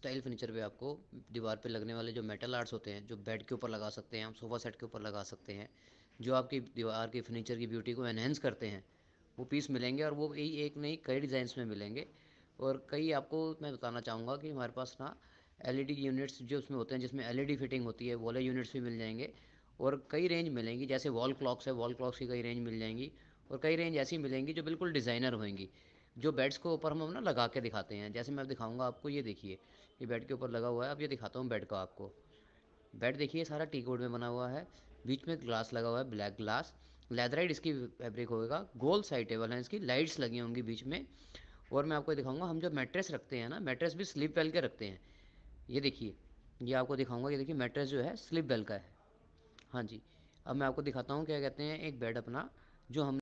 style furniture पे आपको दीवार पे लगने वाले जो मेटल आर्ट्स होते हैं जो बेड के ऊपर लगा सकते हैं हम सोफ़ा सेट के ऊपर लगा सकते हैं जो आपकी दीवार के फर्नीचर की ब्यूटी को एनहेंस करते हैं वो पीस मिलेंगे और वो यही एक नहीं कई डिज़ाइंस में मिलेंगे और कई आपको मैं बताना चाहूँगा कि हमारे पास ना एल यूनिट्स जो उसमें होते हैं जिसमें एल फिटिंग होती है वाले यूनिट्स भी मिल जाएंगे और कई रेंज मिलेंगी जैसे वॉल क्लॉक्स है वॉल क्लॉक्स की कई रेंज मिल जाएंगी और कई रेंज ऐसी मिलेंगी जो बिल्कुल डिज़ाइनर होंगी जो बेड्स के ऊपर हम ना लगा के दिखाते हैं जैसे मैं दिखाऊंगा आपको ये देखिए ये बेड के ऊपर लगा हुआ है अब ये दिखाता हूँ बेड का आपको बेड देखिए सारा टी कोड में बना हुआ है बीच में ग्लास लगा हुआ है ब्लैक ग्लास लेदराइट इसकी फैब्रिक होगा गोल साइड टेबल है इसकी लाइट्स लगी होंगी बीच में और मैं आपको दिखाऊंगा हम जो मैट्रेस रखते हैं ना मैट्रेस भी स्लिप बेल के रखते हैं ये देखिए ये आपको दिखाऊंगा ये देखिए मैट्रेस जो है स्लिप बेल का है हाँ जी अब मैं आपको दिखाता हूँ क्या कहते हैं एक बेड अपना जो हम